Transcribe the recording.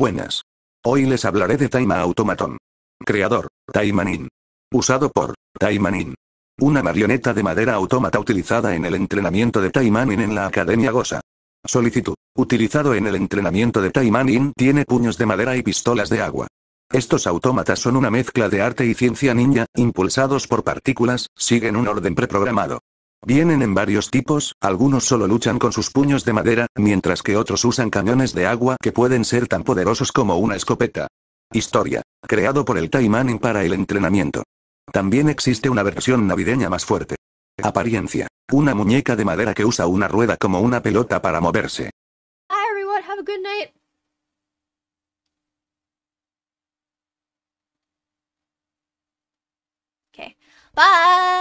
Buenas. Hoy les hablaré de Taima Automaton. Creador, Taimanin. Usado por, Taimanin. Una marioneta de madera autómata utilizada en el entrenamiento de Taimanin en la Academia Gosa. Solicitud. Utilizado en el entrenamiento de Taimanin tiene puños de madera y pistolas de agua. Estos autómatas son una mezcla de arte y ciencia ninja, impulsados por partículas, siguen un orden preprogramado. Vienen en varios tipos, algunos solo luchan con sus puños de madera, mientras que otros usan cañones de agua que pueden ser tan poderosos como una escopeta. Historia. Creado por el Taimanin para el entrenamiento. También existe una versión navideña más fuerte. Apariencia. Una muñeca de madera que usa una rueda como una pelota para moverse. Bye.